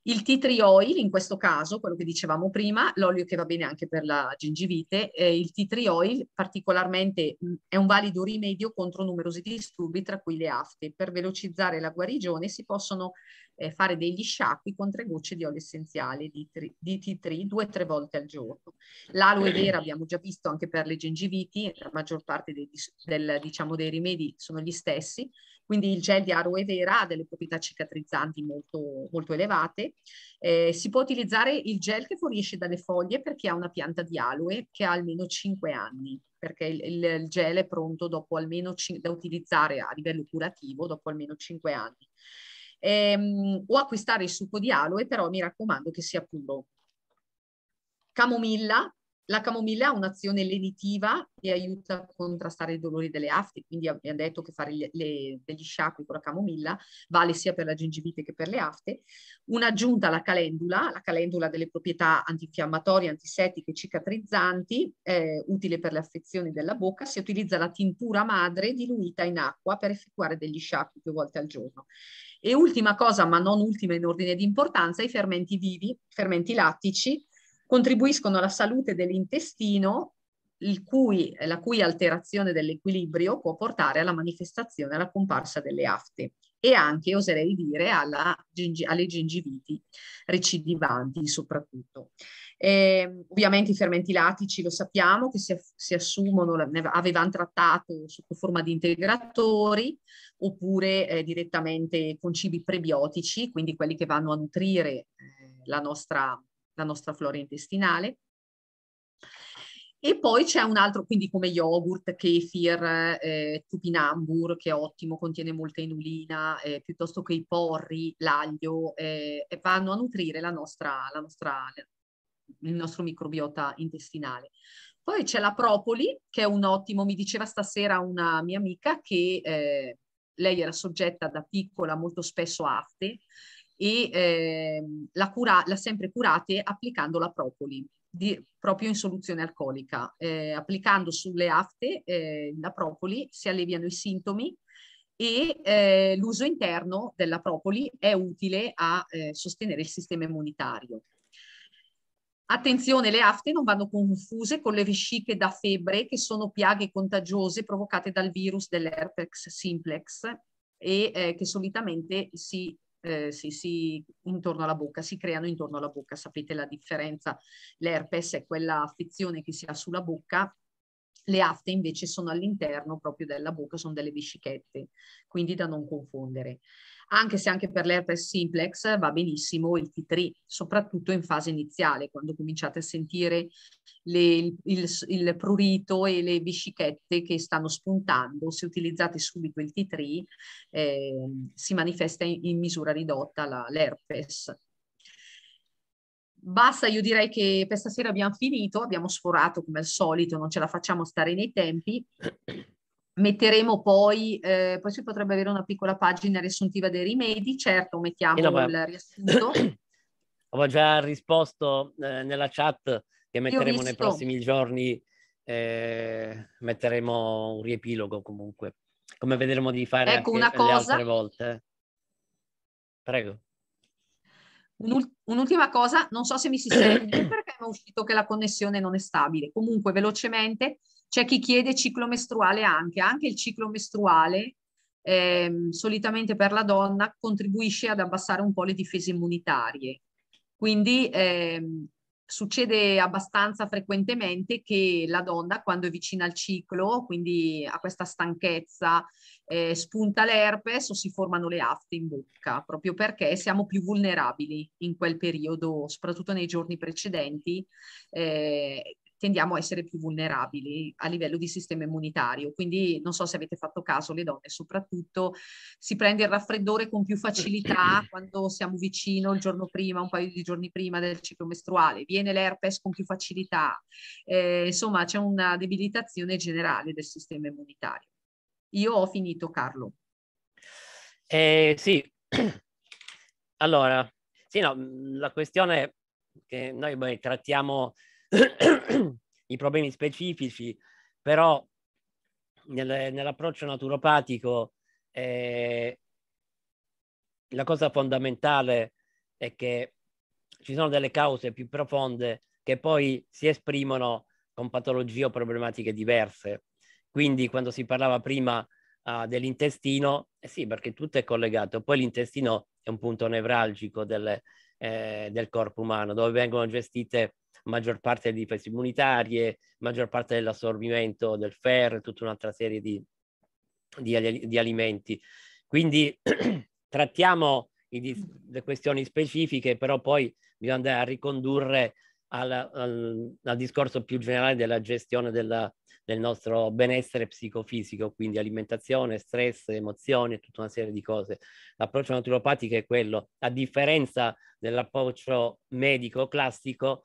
Il tea tree oil, in questo caso, quello che dicevamo prima, l'olio che va bene anche per la gingivite, eh, il tea tree oil particolarmente mh, è un valido rimedio contro numerosi disturbi, tra cui le afte. Per velocizzare la guarigione si possono eh, fare degli sciacqui con tre gocce di olio essenziale di, T3 due o tre volte al giorno. L'aloe vera abbiamo già visto anche per le gengiviti, la maggior parte dei, del, diciamo, dei rimedi sono gli stessi, quindi il gel di aloe vera ha delle proprietà cicatrizzanti molto, molto elevate. Eh, si può utilizzare il gel che fuoriesce dalle foglie perché ha una pianta di aloe che ha almeno 5 anni perché il, il, gel è pronto dopo almeno da utilizzare a livello curativo dopo almeno 5 anni ehm, o acquistare il succo di aloe, però mi raccomando che sia puro. Camomilla, la camomilla ha un'azione lenitiva e aiuta a contrastare i dolori delle afte, quindi abbiamo detto che fare le, degli sciacqui con la camomilla vale sia per la gengivite che per le afte. Un'aggiunta alla calendula, la calendula ha delle proprietà antinfiammatorie, antisettiche, cicatrizzanti, eh, utile per le affezioni della bocca, si utilizza la tintura madre diluita in acqua per effettuare degli sciacqui due volte al giorno. E ultima cosa, ma non ultima in ordine di importanza, i fermenti vivi, fermenti lattici, contribuiscono alla salute dell'intestino, cui, la cui alterazione dell'equilibrio può portare alla manifestazione, alla comparsa delle afte e anche, oserei dire, alla, alle gingiviti recidivanti soprattutto. Eh, ovviamente i fermenti latici lo sappiamo che si, si assumono, avevano trattato sotto forma di integratori oppure eh, direttamente con cibi prebiotici, quindi quelli che vanno a nutrire eh, la nostra la nostra flora intestinale. E poi c'è un altro, quindi come yogurt, kefir, eh, tupinambur, che è ottimo, contiene molta inulina, eh, piuttosto che i porri, l'aglio, eh, vanno a nutrire la nostra, la nostra, il nostro microbiota intestinale. Poi c'è la propoli, che è un ottimo, mi diceva stasera una mia amica che eh, lei era soggetta da piccola molto spesso a afte, e eh, la, cura, la sempre curate applicando la propoli. Di, proprio in soluzione alcolica. Eh, applicando sulle afte eh, la propoli si alleviano i sintomi e eh, l'uso interno della propoli è utile a eh, sostenere il sistema immunitario. Attenzione, le afte non vanno confuse con le vesciche da febbre che sono piaghe contagiose provocate dal virus dell'herpes simplex e eh, che solitamente si eh, si, si, intorno alla bocca, si creano intorno alla bocca. Sapete la differenza? L'herpes è quella affezione che si ha sulla bocca, le afte invece sono all'interno proprio della bocca, sono delle vescichette, quindi da non confondere anche se anche per l'herpes simplex va benissimo il T3, soprattutto in fase iniziale, quando cominciate a sentire le, il, il, prurito e le vescichette che stanno spuntando, se utilizzate subito il T3 eh, si manifesta in, in misura ridotta la, l'herpes basta, io direi che per stasera abbiamo finito, abbiamo sforato come al solito, non ce la facciamo stare nei tempi metteremo poi, eh, poi si potrebbe avere una piccola pagina riassuntiva dei rimedi, certo mettiamo eh no, il riassunto. Ho già risposto eh, nella chat che metteremo nei prossimi giorni, eh, metteremo un riepilogo comunque, come vedremo di fare ecco, una cosa... volte. Prego. un'ultima cosa, non so se mi si sente perché è uscito che la connessione non è stabile. Comunque, velocemente, c'è chi chiede ciclo mestruale anche, anche il ciclo mestruale eh, solitamente per la donna contribuisce ad abbassare un po' le difese immunitarie. Quindi eh, succede abbastanza frequentemente che la donna quando è vicina al ciclo, quindi a questa stanchezza, eh, spunta l'herpes o si formano le afte in bocca, proprio perché siamo più vulnerabili in quel periodo, soprattutto nei giorni precedenti, eh, tendiamo a essere più vulnerabili a livello di sistema immunitario. Quindi non so se avete fatto caso, le donne soprattutto si prende il raffreddore con più facilità quando siamo vicino il giorno prima, un paio di giorni prima del ciclo mestruale, viene l'herpes con più facilità, eh, insomma c'è una debilitazione generale del sistema immunitario. Io ho finito Carlo. Eh, sì, allora, sì, no, la questione che noi beh, trattiamo i problemi specifici, però nel, nell'approccio naturopatico eh, la cosa fondamentale è che ci sono delle cause più profonde che poi si esprimono con patologie o problematiche diverse. Quindi quando si parlava prima uh, dell'intestino, eh sì, perché tutto è collegato, poi l'intestino è un punto nevralgico delle, eh, del corpo umano, dove vengono gestite maggior parte delle difese immunitarie, maggior parte dell'assorbimento del ferro e tutta un'altra serie di, di, di alimenti. Quindi trattiamo i, le questioni specifiche, però poi bisogna andare a ricondurre al, al, al discorso più generale della gestione della, del nostro benessere psicofisico, quindi alimentazione, stress, emozioni e tutta una serie di cose. L'approccio naturopatico è quello, a differenza dell'approccio medico classico,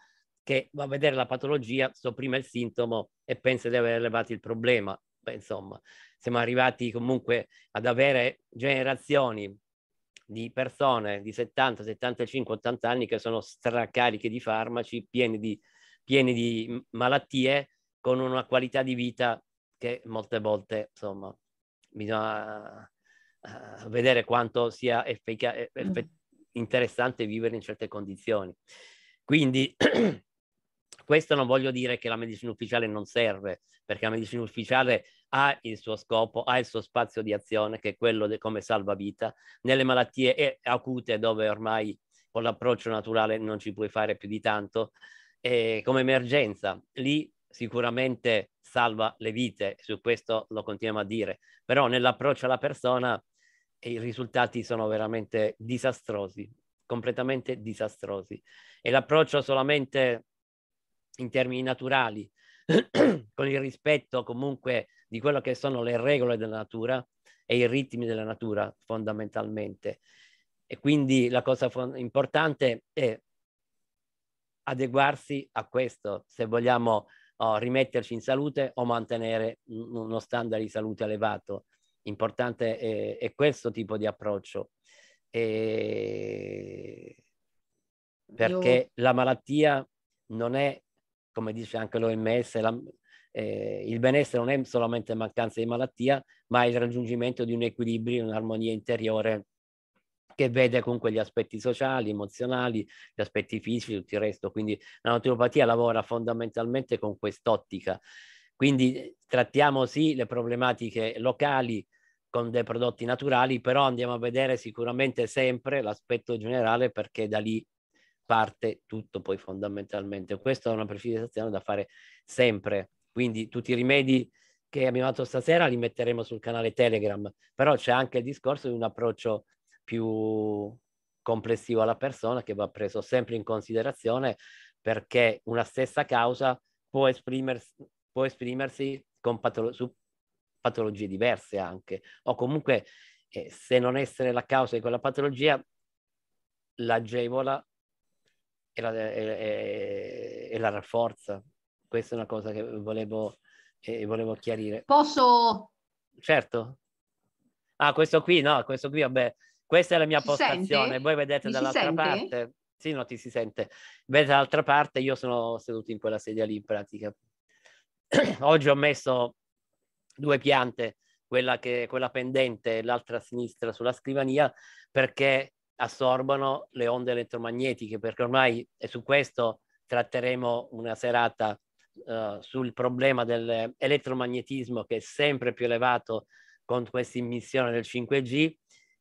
che va a vedere la patologia, sopprime il sintomo e pensa di aver elevato il problema. Beh, insomma, siamo arrivati comunque ad avere generazioni di persone di 70, 75, 80 anni che sono stracariche di farmaci, pieni di, pieni di malattie, con una qualità di vita che molte volte, insomma, bisogna eh, vedere quanto sia effica- mm. eff- interessante vivere in certe condizioni. Quindi Questo non voglio dire che la medicina ufficiale non serve, perché la medicina ufficiale ha il suo scopo, ha il suo spazio di azione, che è quello de- come salva vita. nelle malattie eh, acute dove ormai con l'approccio naturale non ci puoi fare più di tanto, eh, come emergenza. Lì sicuramente salva le vite, su questo lo continuiamo a dire, però nell'approccio alla persona i risultati sono veramente disastrosi, completamente disastrosi. E l'approccio solamente in termini naturali, con il rispetto comunque di quello che sono le regole della natura e i ritmi della natura fondamentalmente. E quindi la cosa importante è adeguarsi a questo, se vogliamo oh, rimetterci in salute o mantenere uno standard di salute elevato. Importante è, è questo tipo di approccio. E... Perché Io... la malattia non è come dice anche l'OMS, la, eh, il benessere non è solamente mancanza di malattia, ma è il raggiungimento di un equilibrio, un'armonia interiore che vede comunque gli aspetti sociali, emozionali, gli aspetti fisici, tutto il resto. Quindi la naturopatia lavora fondamentalmente con quest'ottica. Quindi trattiamo sì le problematiche locali con dei prodotti naturali, però andiamo a vedere sicuramente sempre l'aspetto generale perché da lì parte tutto poi fondamentalmente. Questa è una precisazione da fare sempre. Quindi tutti i rimedi che abbiamo fatto stasera li metteremo sul canale Telegram, però c'è anche il discorso di un approccio più complessivo alla persona che va preso sempre in considerazione perché una stessa causa può esprimersi, può esprimersi patolo- su patologie diverse anche, o comunque eh, se non essere la causa di quella patologia l'agevola e la, e, e la, rafforza. Questa è una cosa che volevo, eh, volevo chiarire. Posso? Certo. Ah, questo qui, no, questo qui, vabbè, questa è la mia si postazione. Sente? Voi vedete Mi dall'altra parte. Sì, no, ti si sente. Vedete dall'altra parte, io sono seduto in quella sedia lì in pratica. Oggi ho messo due piante, quella, che, quella pendente e l'altra a sinistra sulla scrivania, perché assorbono le onde elettromagnetiche, perché ormai, è su questo tratteremo una serata uh, sul problema dell'elettromagnetismo che è sempre più elevato con questa immissione del 5G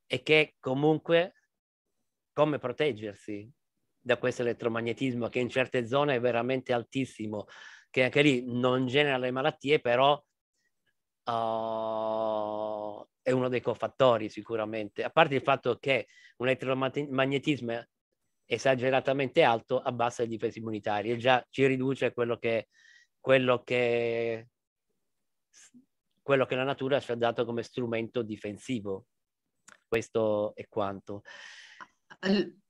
e che comunque come proteggersi da questo elettromagnetismo che in certe zone è veramente altissimo, che anche lì non genera le malattie, però uh, è uno dei cofattori sicuramente, a parte il fatto che un elettromagnetismo esageratamente alto abbassa le difese immunitarie, già ci riduce quello che, quello che, quello che la natura ci ha dato come strumento difensivo. Questo è quanto.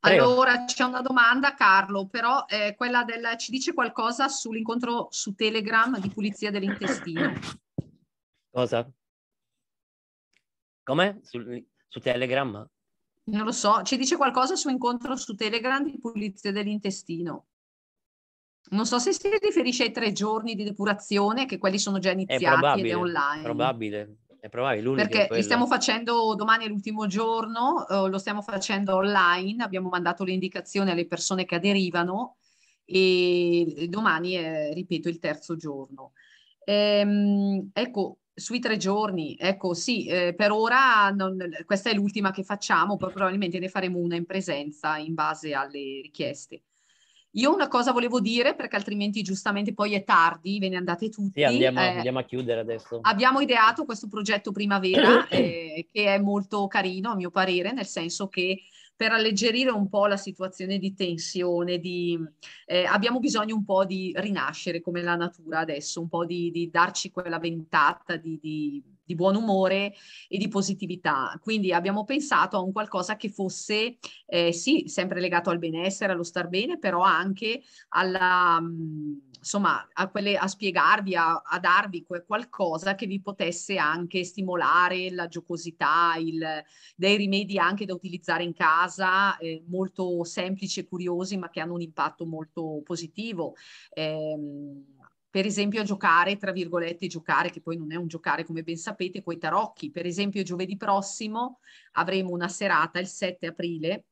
Allora Prego. c'è una domanda Carlo, però eh, quella del, ci dice qualcosa sull'incontro su Telegram di pulizia dell'intestino. Cosa? Come? Su, su Telegram? Non lo so, ci dice qualcosa su incontro su Telegram di pulizia dell'intestino. Non so se si riferisce ai tre giorni di depurazione, che quelli sono già iniziati è probabile, ed è online. Probabile, è probabile. L'unico Perché li stiamo facendo domani è l'ultimo giorno, eh, lo stiamo facendo online, abbiamo mandato le indicazioni alle persone che aderivano e domani è, ripeto, il terzo giorno. Ehm, ecco, sui tre giorni, ecco sì, eh, per ora non, questa è l'ultima che facciamo, poi probabilmente ne faremo una in presenza in base alle richieste. Io una cosa volevo dire, perché altrimenti giustamente poi è tardi, ve ne andate tutti. Sì, andiamo, eh, andiamo a chiudere adesso. Abbiamo ideato questo progetto Primavera, eh, che è molto carino a mio parere, nel senso che per alleggerire un po' la situazione di tensione, di, eh, abbiamo bisogno un po' di rinascere come la natura adesso, un po' di, di darci quella ventata di, di di buon umore e di positività. Quindi abbiamo pensato a un qualcosa che fosse, eh, sì, sempre legato al benessere, allo star bene, però anche alla, mm, insomma, a, quelle, a spiegarvi, a, a darvi qualcosa che vi potesse anche stimolare la giocosità, il, dei rimedi anche da utilizzare in casa, eh, molto semplici e curiosi, ma che hanno un impatto molto positivo. Eh, per esempio a giocare, tra virgolette, giocare, che poi non è un giocare come ben sapete, coi tarocchi. Per esempio giovedì prossimo avremo una serata il 7 aprile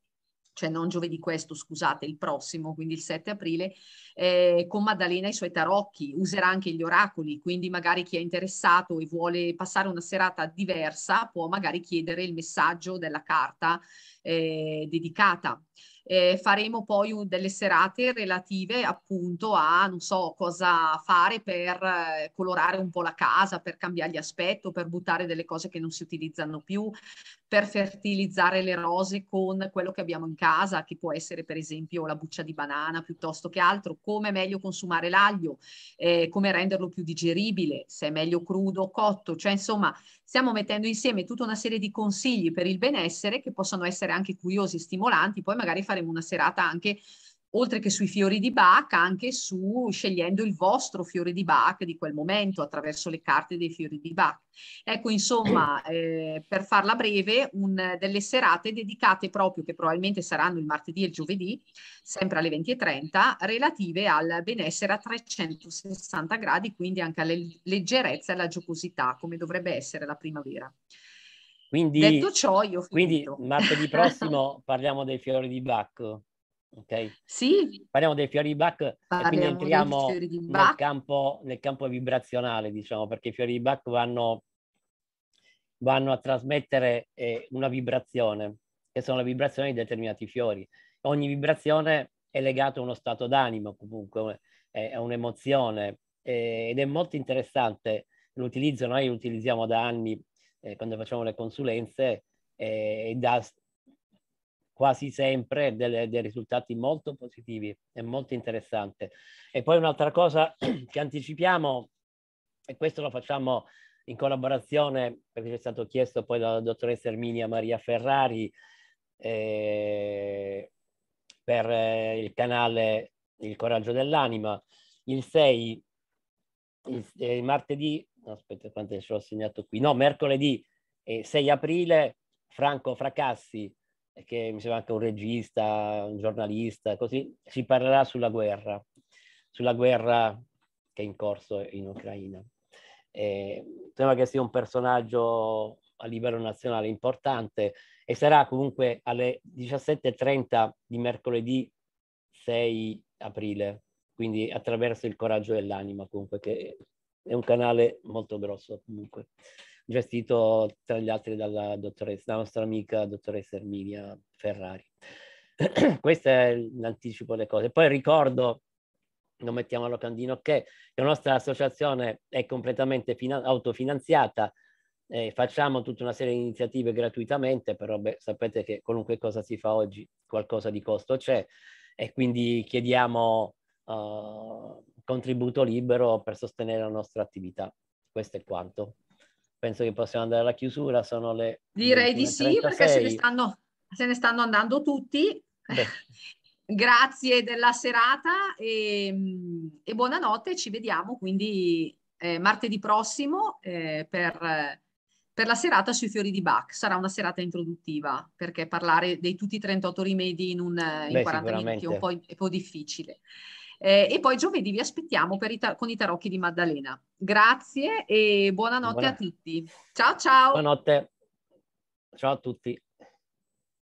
cioè non giovedì questo, scusate, il prossimo, quindi il 7 aprile, eh, con Maddalena e i suoi tarocchi, userà anche gli oracoli, quindi magari chi è interessato e vuole passare una serata diversa può magari chiedere il messaggio della carta eh, dedicata. Eh, faremo poi un, delle serate relative appunto a, non so, cosa fare per eh, colorare un po' la casa, per cambiargli aspetto, per buttare delle cose che non si utilizzano più, per fertilizzare le rose con quello che abbiamo in casa, che può essere per esempio la buccia di banana piuttosto che altro, come è meglio consumare l'aglio, eh, come renderlo più digeribile, se è meglio crudo o cotto, cioè insomma stiamo mettendo insieme tutta una serie di consigli per il benessere che possono essere anche curiosi, e stimolanti, poi magari faremo una serata anche oltre che sui fiori di Bach, anche su scegliendo il vostro fiore di Bach di quel momento attraverso le carte dei fiori di Bach. Ecco, insomma, eh, per farla breve, un, delle serate dedicate proprio, che probabilmente saranno il martedì e il giovedì, sempre alle 20.30, relative al benessere a 360 gradi, quindi anche alla leggerezza e alla giocosità, come dovrebbe essere la primavera. Quindi, Detto ciò, io Quindi martedì prossimo parliamo dei fiori di Bacco ok? Sì. Parliamo dei fiori di Bach Parliamo e quindi entriamo nel campo, nel campo vibrazionale, diciamo, perché i fiori di Bach vanno, vanno a trasmettere eh, una vibrazione, che sono le vibrazioni di determinati fiori. Ogni vibrazione è legata a uno stato d'animo, comunque, è, è un'emozione eh, ed è molto interessante l'utilizzo, noi lo utilizziamo da anni eh, quando facciamo le consulenze eh, e da quasi sempre delle, dei risultati molto positivi e molto interessanti. E poi un'altra cosa che anticipiamo, e questo lo facciamo in collaborazione, perché ci è stato chiesto poi dalla dottoressa Erminia Maria Ferrari, eh, per eh, il canale Il Coraggio dell'Anima, il 6, il, eh, martedì, aspetta quanto ce l'ho segnato qui, no, mercoledì 6 aprile, Franco Fracassi che mi sembra anche un regista, un giornalista, così, si parlerà sulla guerra, sulla guerra che è in corso in Ucraina. Eh, sembra che sia un personaggio a livello nazionale importante e sarà comunque alle 17.30 di mercoledì 6 aprile, quindi attraverso il coraggio dell'anima comunque, che è un canale molto grosso comunque gestito tra gli altri dalla, dottoressa, dalla nostra amica dottoressa Erminia Ferrari. Questo è l'anticipo delle cose. Poi ricordo, non mettiamo a locandino, che la nostra associazione è completamente autofinanziata, eh, facciamo tutta una serie di iniziative gratuitamente, però beh, sapete che qualunque cosa si fa oggi qualcosa di costo c'è e quindi chiediamo uh, contributo libero per sostenere la nostra attività. Questo è quanto penso che possiamo andare alla chiusura, sono le... Direi di sì, perché se ne stanno, se ne stanno andando tutti. Grazie della serata e, e, buonanotte, ci vediamo quindi eh, martedì prossimo eh, per, per, la serata sui fiori di Bach. Sarà una serata introduttiva perché parlare di tutti i 38 rimedi in, un, in 40 minuti è un po', è un po difficile. Eh, e poi giovedì vi aspettiamo i ta- con i tarocchi di Maddalena. Grazie e buonanotte Buona. a tutti. Ciao ciao. Buonanotte. Ciao a tutti.